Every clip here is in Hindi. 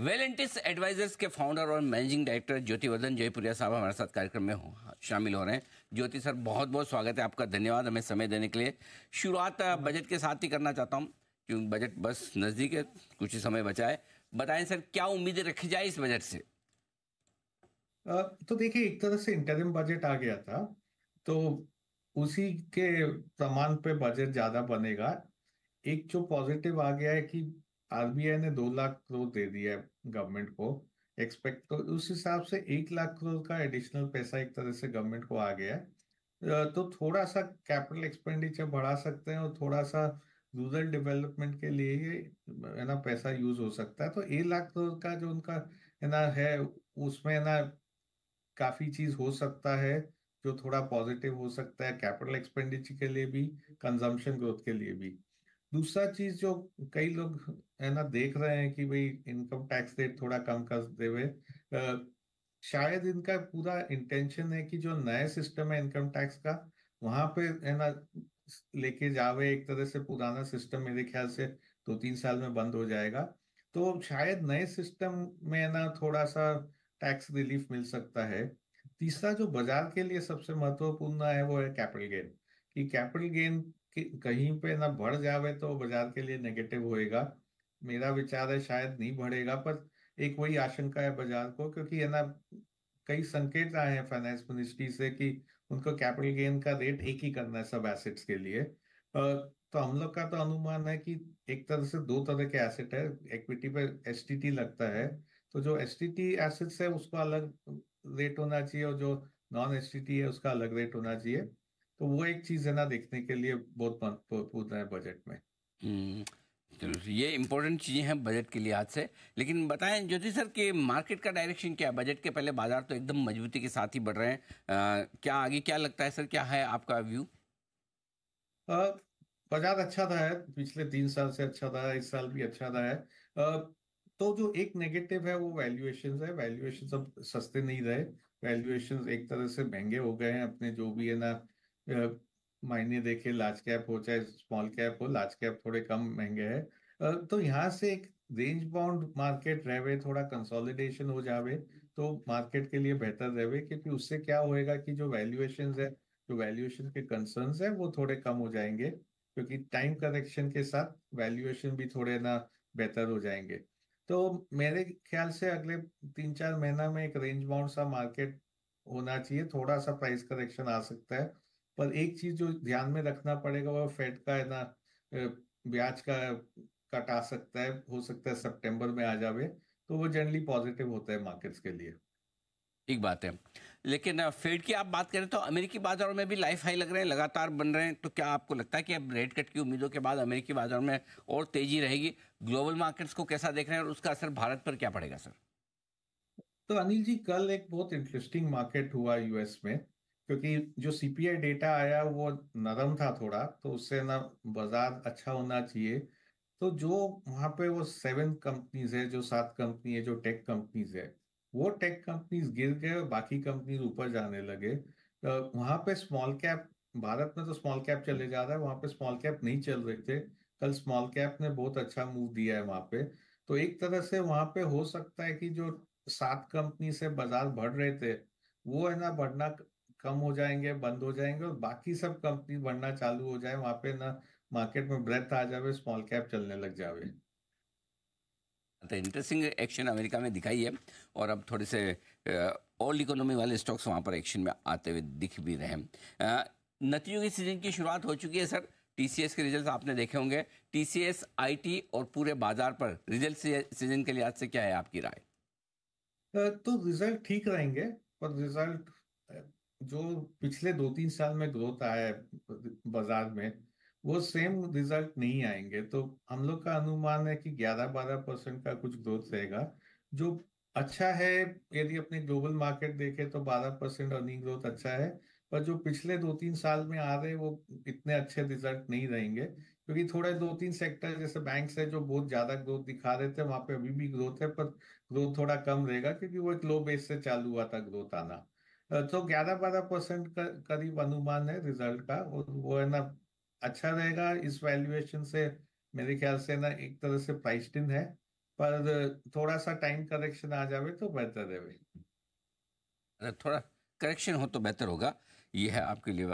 वेलेंटिस एडवाइजर्स के फाउंडर और मैनेजिंग डायरेक्टर ज्योति वर्धन जयपुरिया साहब हमारे साथ कार्यक्रम में हो, शामिल हो रहे हैं ज्योति सर बहुत बहुत स्वागत है आपका धन्यवाद हमें समय देने के लिए शुरुआत बजट के साथ ही करना चाहता हूँ क्योंकि बजट बस नज़दीक है कुछ ही समय बचा है बताएं सर क्या उम्मीदें रखी जाए इस बजट से तो देखिए एक तरह से इंटरिम बजट आ गया था तो उसी के प्रमाण पे बजट ज़्यादा बनेगा एक जो पॉजिटिव आ गया है कि आरबीआई ने दो लाख करोड़ दे दिया गवर्नमेंट को एक्सपेक्ट तो उस हिसाब से एक लाख करोड़ का एडिशनल पैसा एक तरह से गवर्नमेंट को आ गया तो थोड़ा सा कैपिटल एक्सपेंडिचर बढ़ा सकते हैं और थोड़ा सा रूरल डेवलपमेंट के लिए ये है ना पैसा यूज हो सकता है तो एक लाख करोड़ का जो उनका है ना है उसमें ना काफी चीज हो सकता है जो थोड़ा पॉजिटिव हो सकता है कैपिटल एक्सपेंडिचर के लिए भी कंजम्पशन ग्रोथ के लिए भी दूसरा चीज जो कई लोग है ना देख रहे हैं कि भाई इनकम टैक्स रेट थोड़ा कम कर दे देवे शायद इनका पूरा इंटेंशन है कि जो नए सिस्टम है इनकम टैक्स का वहां पे है ना लेके जावे एक तरह से पुराना सिस्टम मेरे ख्याल से दो तो तीन साल में बंद हो जाएगा तो शायद नए सिस्टम में ना थोड़ा सा टैक्स रिलीफ मिल सकता है तीसरा जो बाजार के लिए सबसे महत्वपूर्ण है वो है कैपिटल गेन कि कैपिटल गेन कि कहीं पे ना बढ़ जावे तो बाजार के लिए नेगेटिव होएगा मेरा विचार है शायद नहीं बढ़ेगा पर एक वही आशंका है बाजार को क्योंकि है ना कई संकेत आए हैं फाइनेंस मिनिस्ट्री से कि उनको कैपिटल गेन का रेट एक ही करना है सब एसेट्स के लिए तो हम लोग का तो अनुमान है कि एक तरह से दो तरह के एसेट है इक्विटी पे एस लगता है तो जो एस एसेट्स है उसका अलग रेट होना चाहिए और जो नॉन एस है उसका अलग रेट होना चाहिए तो वो एक चीज है ना देखने के लिए बहुत महत्वपूर्ण है बजट में हम्म, ये इम्पोर्टेंट चीज़ें हैं बजट के लिहाज से लेकिन बताएं ज्योति सर कि मार्केट का डायरेक्शन क्या है बजट के पहले बाजार तो एकदम मजबूती के साथ ही बढ़ रहे हैं आ, क्या आगे क्या लगता है सर क्या है आपका व्यू बाजार अच्छा था है पिछले तीन साल से अच्छा था इस साल भी अच्छा था है आ, तो जो एक नेगेटिव है वो वैल्यूएशन है वैल्यूएशन अब सस्ते नहीं रहे वैल्यूएशन एक तरह से महंगे हो गए हैं अपने जो भी है ना मायने देखे लार्ज कैप हो चाहे स्मॉल कैप हो लार्ज कैप थोड़े कम महंगे है तो यहाँ से एक रेंज बाउंड मार्केट रहे थोड़ा कंसोलिडेशन हो जावे तो मार्केट के लिए बेहतर रहे क्योंकि उससे क्या होएगा कि जो वैल्यूएशन है जो वैल्यूएशन के कंसर्न है वो थोड़े कम हो जाएंगे क्योंकि टाइम करेक्शन के साथ वैल्यूएशन भी थोड़े ना बेहतर हो जाएंगे तो मेरे ख्याल से अगले तीन चार महीना में एक रेंज बाउंड सा मार्केट होना चाहिए थोड़ा सा प्राइस करेक्शन आ सकता है पर एक चीज जो ध्यान में रखना पड़ेगा वह फेड का है ना ब्याज का कट आ सकता है हो सकता है सितंबर में आ जावे तो वो जनरली पॉजिटिव होता है मार्केट्स के लिए ठीक बात है लेकिन फेड की आप बात करें तो अमेरिकी बाजारों में भी लाइफ हाई लग रहे हैं लगातार बन रहे हैं तो क्या आपको लगता है कि अब रेट कट की उम्मीदों के बाद अमेरिकी बाजारों में और तेजी रहेगी ग्लोबल मार्केट्स को कैसा देख रहे हैं और उसका असर भारत पर क्या पड़ेगा सर तो अनिल जी कल एक बहुत इंटरेस्टिंग मार्केट हुआ यूएस में क्योंकि जो सीपीआई डेटा आया वो नरम था थोड़ा तो उससे ना बाजार अच्छा होना चाहिए तो जो वहां पे वो सेवन कंपनीज है जो सात कंपनी है जो टेक कंपनीज है वो टेक कंपनीज गिर गए और बाकी कंपनीज ऊपर जाने लगे तो वहां पे स्मॉल कैप भारत में तो स्मॉल कैप चले जा रहा है वहां पे स्मॉल कैप नहीं चल रहे थे कल स्मॉल कैप ने बहुत अच्छा मूव दिया है वहां पे तो एक तरह से वहां पे हो सकता है कि जो सात कंपनी से बाजार बढ़ रहे थे वो है ना बढ़ना कम हो जाएंगे बंद हो जाएंगे और बाकी सब कंपनी बढ़ना चालू हो जाए वहां पे ना मार्केट में ब्रेथ आ जावे स्मॉल कैप चलने लग जावे तो इंटरेस्टिंग एक्शन अमेरिका में दिखाई है और अब थोड़े से ऑल इकोनॉमी वाले स्टॉक्स वहाँ पर एक्शन में आते हुए दिख भी रहे हैं नतीजों की सीजन की शुरुआत हो चुकी है सर टीसीएस के रिजल्ट्स आपने देखे होंगे टीसीएस आईटी और पूरे बाजार पर रिजल्ट सीजन के लिहाज से क्या है आपकी राय तो रिजल्ट ठीक रहेंगे पर रिजल्ट जो पिछले दो तीन साल में ग्रोथ आया है बाजार में वो सेम रिजल्ट नहीं आएंगे तो हम लोग का अनुमान है कि 11-12 परसेंट का कुछ ग्रोथ रहेगा जो अच्छा है यदि अपने ग्लोबल मार्केट देखें तो 12 परसेंट अर्निंग ग्रोथ अच्छा है पर जो पिछले दो तीन साल में आ रहे हैं वो इतने अच्छे रिजल्ट नहीं रहेंगे क्योंकि थोड़े दो तीन सेक्टर जैसे बैंक है जो बहुत ज्यादा ग्रोथ दिखा रहे थे वहां पे अभी भी ग्रोथ है पर ग्रोथ थोड़ा कम रहेगा क्योंकि वो एक लो बेस से चालू हुआ था ग्रोथ आना तो 11-12 परसेंट करीब अनुमान है रिजल्ट का और वो है ना अच्छा रहेगा इस वैल्यूएशन से मेरे ख्याल से ना एक तरह से प्राइस्ड इन है पर थोड़ा सा टाइम करेक्शन आ जावे तो बेहतर है भाई थोड़ा करेक्शन हो तो बेहतर होगा ये है आपके लिए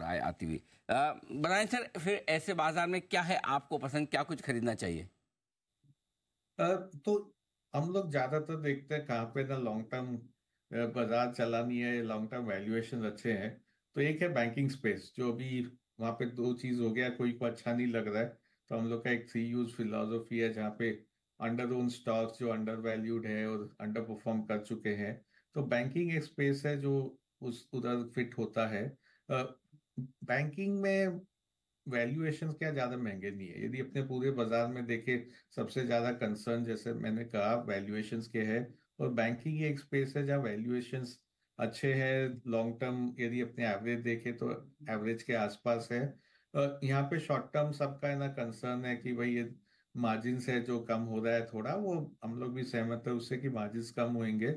राय आती हुई बनाए सर फिर ऐसे बाजार में क्या है आपको पसंद क्या कुछ खरीदना चाहिए आ, तो हम लोग ज्यादातर देखते हैं कहाँ पे ना लॉन्ग टर्म बाजार चलानी है लॉन्ग टर्म वैल्यूएशन अच्छे हैं तो एक है बैंकिंग स्पेस जो अभी वहां पे दो चीज हो गया कोई को अच्छा नहीं लग रहा है तो हम लोग का एक थ्री यूज फिलोसफी है जहाँ पे अंडर ओन स्टॉक्स जो अंडर वैल्यूड है और अंडर परफॉर्म कर चुके हैं तो बैंकिंग एक स्पेस है जो उस उधर फिट होता है बैंकिंग में वैल्यूएशन क्या ज्यादा महंगे नहीं है यदि अपने पूरे बाजार में देखे सबसे ज्यादा कंसर्न जैसे मैंने कहा वैल्यूएशन के है और बैंकिंग एक स्पेस है जहाँ वैल्यूएशन अच्छे है लॉन्ग टर्म यदि अपने एवरेज देखे तो एवरेज के आसपास है यहाँ पे शॉर्ट टर्म सबका है ना कंसर्न है कि भाई ये मार्जिन है जो कम हो रहा है थोड़ा वो हम लोग भी सहमत है उससे कि मार्जिन कम होंगे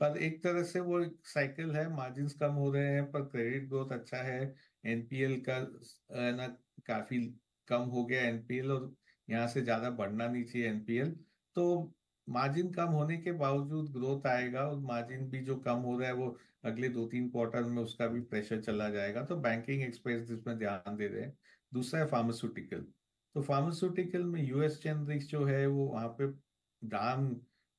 पर एक तरह से वो साइकिल है मार्जिन कम हो रहे हैं पर क्रेडिट ग्रोथ अच्छा है एनपीएल का ना काफी कम हो गया एनपीएल और यहाँ से ज्यादा बढ़ना नहीं चाहिए एनपीएल तो मार्जिन कम होने के बावजूद ग्रोथ आएगा और मार्जिन भी जो कम हो रहा है वो अगले दो तीन क्वार्टर में उसका भी प्रेशर चला जाएगा तो बैंकिंग एक्सप्रेस जिसमें ध्यान दे रहे हैं दूसरा है फार्मास्यूटिकल तो फार्मास्यूटिकल में यूएस जेनरिक्स जो है वो वहां पे दाम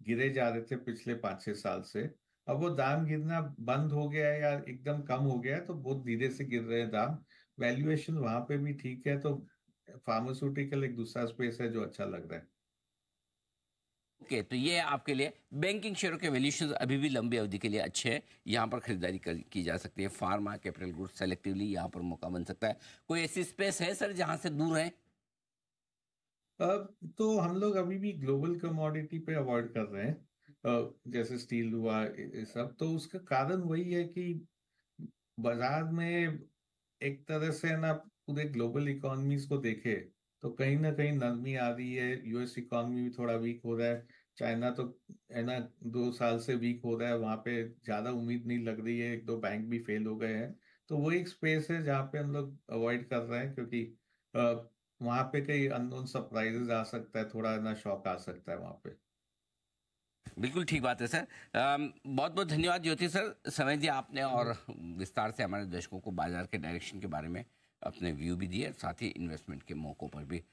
गिरे जा रहे थे पिछले पाँच छह साल से अब वो दाम गिरना बंद हो गया है या एकदम कम हो गया है तो बहुत धीरे से गिर रहे हैं दाम वैल्यूएशन वहां पे भी ठीक है तो फार्मास्यूटिकल एक दूसरा स्पेस है जो अच्छा लग रहा है ओके okay, तो ये आपके लिए बैंकिंग शेयरों के वैल्यूशन अभी भी लंबी अवधि के लिए अच्छे हैं यहाँ पर खरीदारी कर, की जा सकती है फार्मा कैपिटल गुड सेलेक्टिवली यहाँ पर मौका बन सकता है कोई ऐसी स्पेस है सर जहाँ से दूर है अब तो हम लोग अभी भी ग्लोबल कमोडिटी पे अवॉइड कर रहे हैं जैसे स्टील हुआ सब तो उसका कारण वही है कि बाजार में एक तरह से ना पूरे ग्लोबल इकोनॉमी को देखे तो कहीं ना कहीं नरमी आ रही है यूएस इकोनॉमी भी थोड़ा वीक हो रहा है चाइना तो है ना दो साल से वीक हो रहा है वहां पे ज्यादा उम्मीद नहीं लग रही है एक दो बैंक भी फेल हो गए हैं तो वो एक स्पेस है जहाँ पे हम लोग अवॉइड कर रहे हैं क्योंकि वहां पे कई अननोन सरप्राइजेस आ सकता है थोड़ा ना शॉक आ सकता है वहां पे बिल्कुल ठीक बात है सर बहुत बहुत धन्यवाद ज्योति सर समय दिया आपने और विस्तार से हमारे दर्शकों को बाजार के डायरेक्शन के बारे में अपने व्यू भी दिए साथ ही इन्वेस्टमेंट के मौक़ों पर भी